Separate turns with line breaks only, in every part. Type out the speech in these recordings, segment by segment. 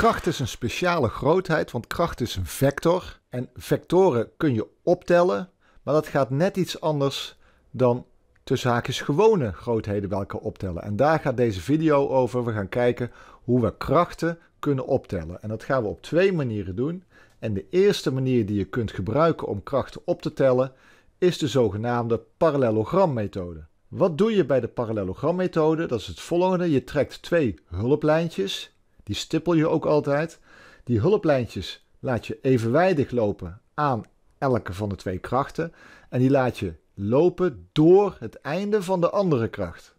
Kracht is een speciale grootheid, want kracht is een vector. En vectoren kun je optellen, maar dat gaat net iets anders dan tussen haakjes gewone grootheden welke optellen. En daar gaat deze video over. We gaan kijken hoe we krachten kunnen optellen. En dat gaan we op twee manieren doen. En de eerste manier die je kunt gebruiken om krachten op te tellen is de zogenaamde parallelogrammethode. Wat doe je bij de parallelogrammethode? Dat is het volgende. Je trekt twee hulplijntjes die stippel je ook altijd. Die hulplijntjes laat je evenwijdig lopen aan elke van de twee krachten. En die laat je lopen door het einde van de andere kracht.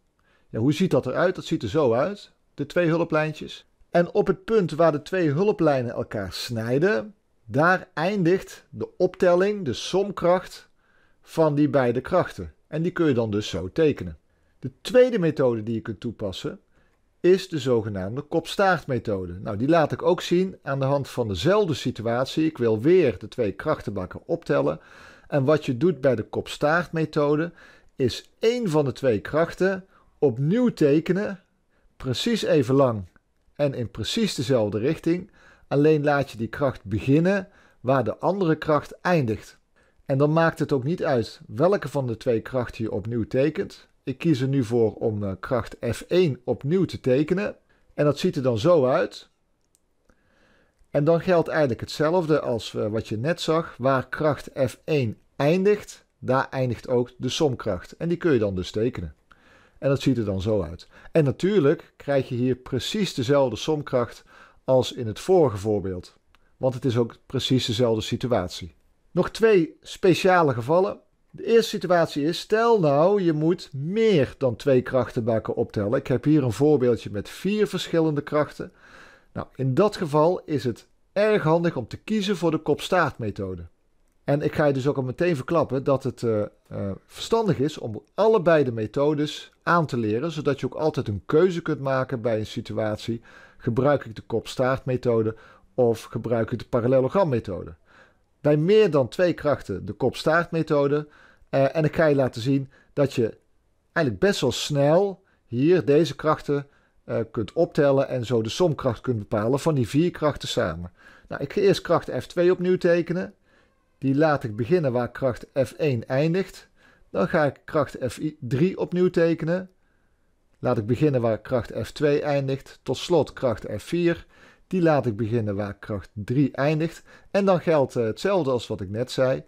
Ja, hoe ziet dat eruit? Dat ziet er zo uit, de twee hulplijntjes. En op het punt waar de twee hulplijnen elkaar snijden, daar eindigt de optelling, de somkracht van die beide krachten. En die kun je dan dus zo tekenen. De tweede methode die je kunt toepassen is de zogenaamde kopstaartmethode. Nou, die laat ik ook zien aan de hand van dezelfde situatie. Ik wil weer de twee krachtenbakken optellen. En wat je doet bij de kopstaartmethode is één van de twee krachten opnieuw tekenen, precies even lang en in precies dezelfde richting. Alleen laat je die kracht beginnen waar de andere kracht eindigt. En dan maakt het ook niet uit welke van de twee krachten je opnieuw tekent. Ik kies er nu voor om eh, kracht F1 opnieuw te tekenen. En dat ziet er dan zo uit. En dan geldt eigenlijk hetzelfde als eh, wat je net zag. Waar kracht F1 eindigt, daar eindigt ook de somkracht. En die kun je dan dus tekenen. En dat ziet er dan zo uit. En natuurlijk krijg je hier precies dezelfde somkracht als in het vorige voorbeeld. Want het is ook precies dezelfde situatie. Nog twee speciale gevallen. De eerste situatie is, stel nou je moet meer dan twee krachten optellen. Ik heb hier een voorbeeldje met vier verschillende krachten. Nou, in dat geval is het erg handig om te kiezen voor de kopstaartmethode. En ik ga je dus ook al meteen verklappen dat het eh, eh, verstandig is om allebei de methodes aan te leren, zodat je ook altijd een keuze kunt maken bij een situatie. Gebruik ik de kopstaartmethode of gebruik ik de parallelogrammethode? bij meer dan twee krachten de kopstaartmethode. Uh, en ik ga je laten zien dat je eigenlijk best wel snel hier deze krachten eh, kunt optellen en zo de somkracht kunt bepalen van die vier krachten samen. Nou, ik ga eerst kracht F2 opnieuw tekenen. Die laat ik beginnen waar kracht F1 eindigt. Dan ga ik kracht F3 opnieuw tekenen. Laat ik beginnen waar kracht F2 eindigt. Tot slot kracht F4. Die laat ik beginnen waar kracht 3 eindigt. En dan geldt eh, hetzelfde als wat ik net zei.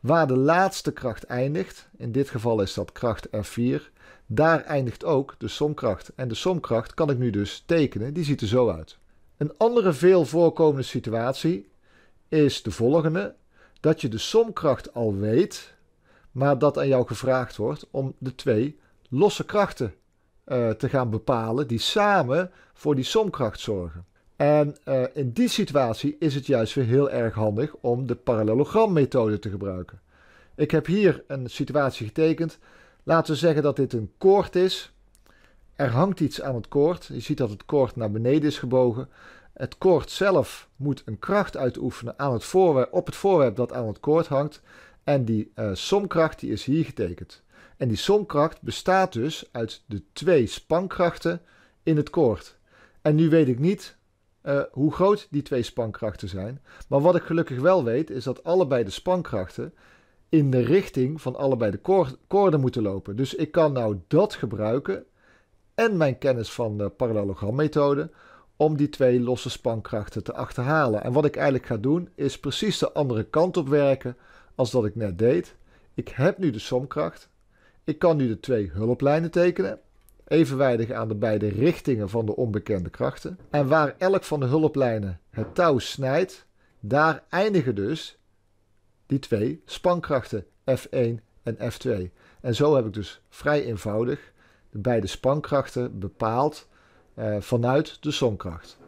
Waar de laatste kracht eindigt, in dit geval is dat kracht R4, daar eindigt ook de somkracht. En de somkracht kan ik nu dus tekenen, die ziet er zo uit. Een andere veel voorkomende situatie is de volgende. Dat je de somkracht al weet, maar dat aan jou gevraagd wordt om de twee losse krachten eh, te gaan bepalen die samen voor die somkracht zorgen. En eh, in die situatie is het juist weer heel erg handig om de parallelogrammethode te gebruiken. Ik heb hier een situatie getekend. Laten we zeggen dat dit een koord is. Er hangt iets aan het koord. Je ziet dat het koord naar beneden is gebogen. Het koord zelf moet een kracht uitoefenen aan het voorwerp, op het voorwerp dat aan het koord hangt. En die eh, somkracht die is hier getekend. En die somkracht bestaat dus uit de twee spankrachten in het koord. En nu weet ik niet eh, hoe groot die twee spankrachten zijn. Maar wat ik gelukkig wel weet, is dat allebei de spankrachten in de richting van allebei de koorden moeten lopen. Dus ik kan nou dat gebruiken en mijn kennis van de parallelogrammethode om die twee losse spankrachten te achterhalen. En wat ik eigenlijk ga doen, is precies de andere kant op werken als dat ik net deed. Ik heb nu de somkracht. Ik kan nu de twee hulplijnen tekenen evenwijdig aan de beide richtingen van de onbekende krachten. En waar elk van de hulplijnen het touw snijdt, daar eindigen dus die twee spankrachten F1 en F2. En zo heb ik dus vrij eenvoudig de beide spankrachten bepaald eh, vanuit de somkracht.